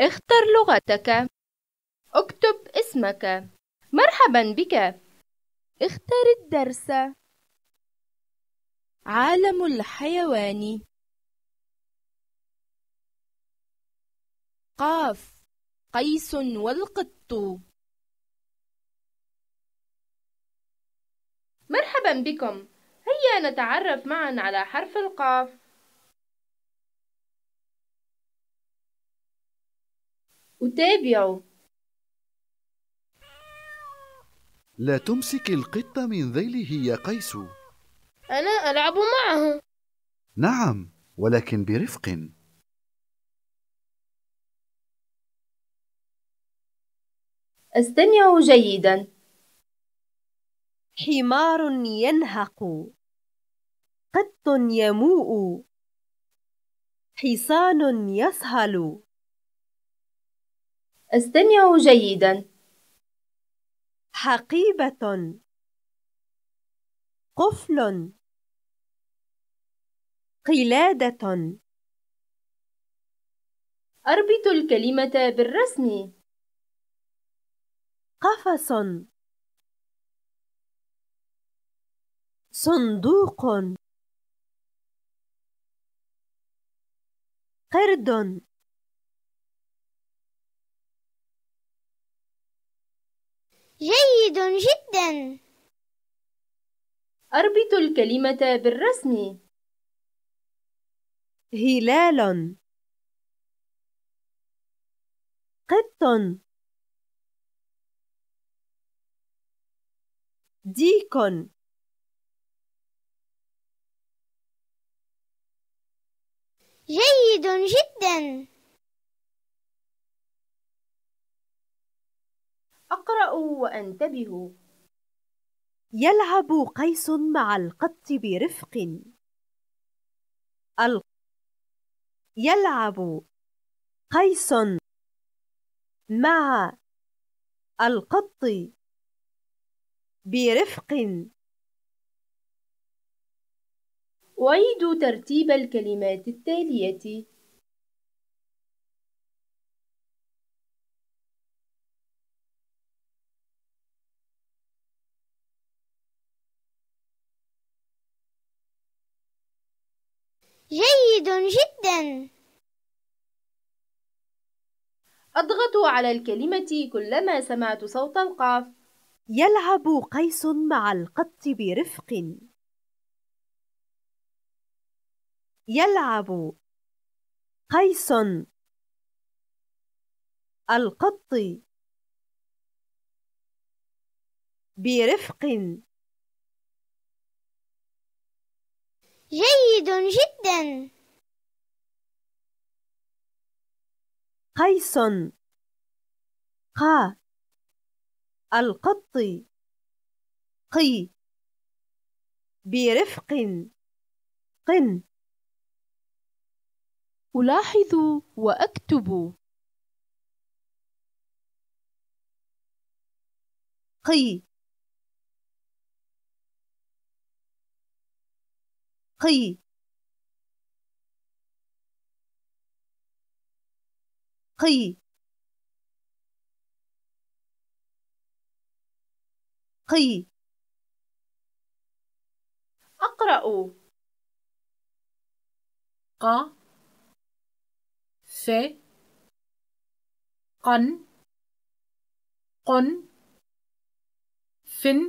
اختر لغتك اكتب اسمك مرحبا بك اختر الدرس عالم الحيوان قاف قيس والقط مرحبا بكم هيا نتعرف معا على حرف القاف وتابعوا لا تمسك القط من ذيله يا قيس أنا ألعب معه نعم ولكن برفق أستمع جيدا حمار ينهق قط يموء حصان يسهل استمعوا جيدا حقيبة قفل قلادة أربط الكلمة بالرسم قفص صندوق قرد جيد جدا أربط الكلمة بالرسم هلال قط ديك جيد جدا أقرأ وأنتبه يلعب قيس مع القط برفق يلعب قيس مع القط برفق أعيد ترتيب الكلمات التالية جيد جدا أضغط على الكلمة كلما سمعت صوت القاف يلعب قيس مع القط برفق يلعب قيس القط برفق جيد جدا قيس قا القط قي برفق قن ألاحظ وأكتب قي قي قي قي أقرأ ق ف قن قن فن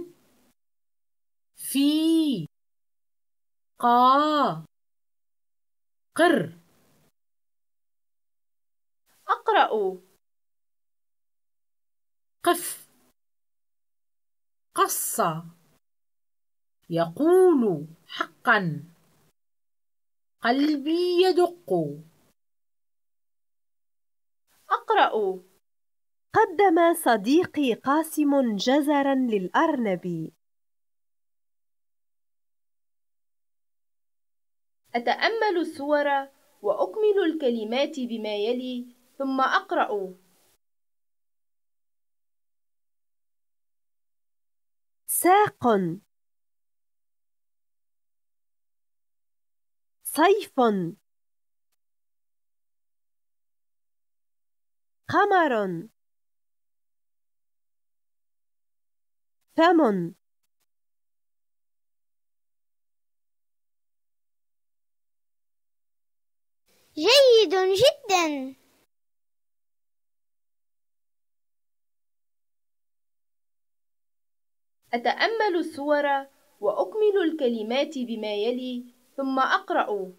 في قا قر أقرأ قف قص يقول حقا قلبي يدق أقرأ قدم صديقي قاسم جزرا للأرنب أتأمل الصور وأكمل الكلمات بما يلي ثم أقرأ ساق صيف قمر فم جيد جدا أتأمل الصور وأكمل الكلمات بما يلي ثم أقرأ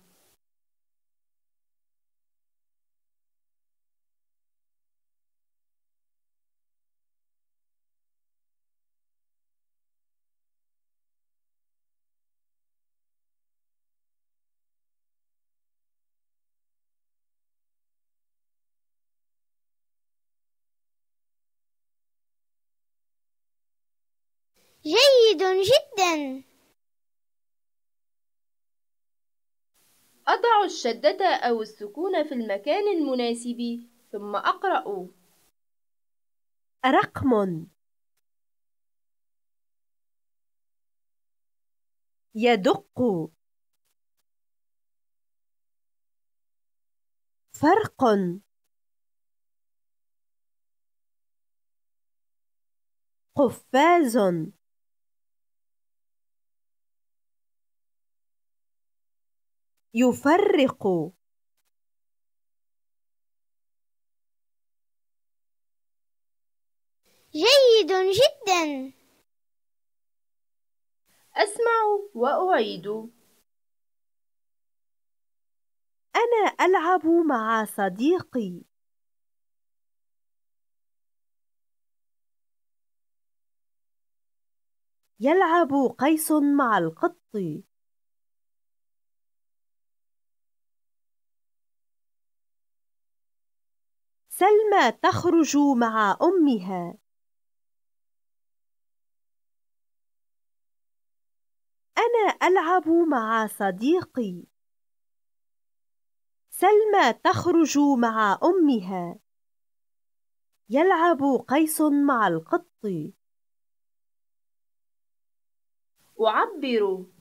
جيد جدا أضع الشدة أو السكون في المكان المناسب ثم أقرأ رقم يدق فرق قفاز يفرق جيد جدا أسمع وأعيد أنا ألعب مع صديقي يلعب قيس مع القط عندما تخرج مع أمها. أنا ألعب مع صديقي. سلمى تخرج مع أمها. يلعب قيس مع القط. أعبر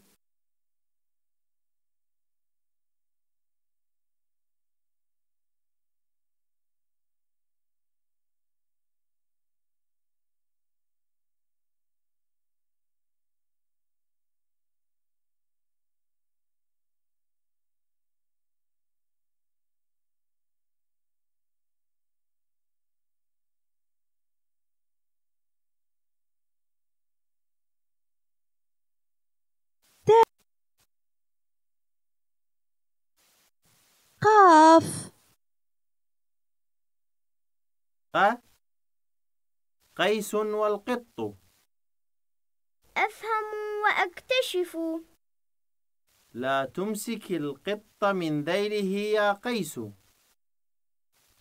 ق قيس والقط أفهم وأكتشف لا تمسك القط من ذيله يا قيس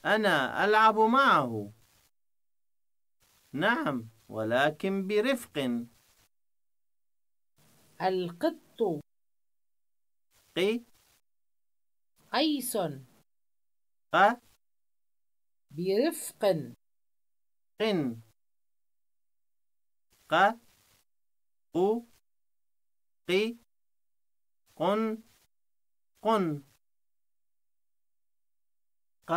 أنا ألعب معه نعم ولكن برفق القط قي قيس ق برفق قن ق قو قي قن قن ق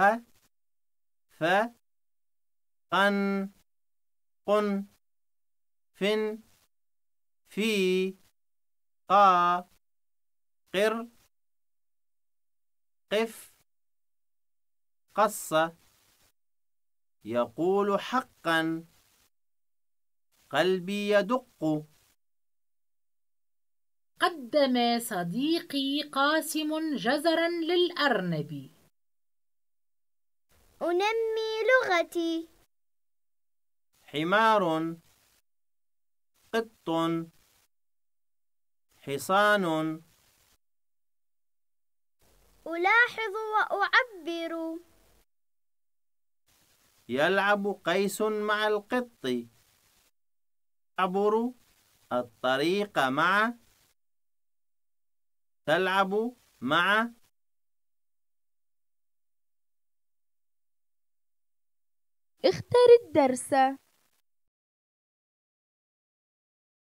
ف قن قن فن في قا قر قف قص يقول حقا قلبي يدق قدم صديقي قاسم جزرا للأرنب أنمي لغتي حمار قط حصان ألاحظ وأعبر يلعب قيس مع القط تعبر الطريق مع تلعب مع اختر الدرس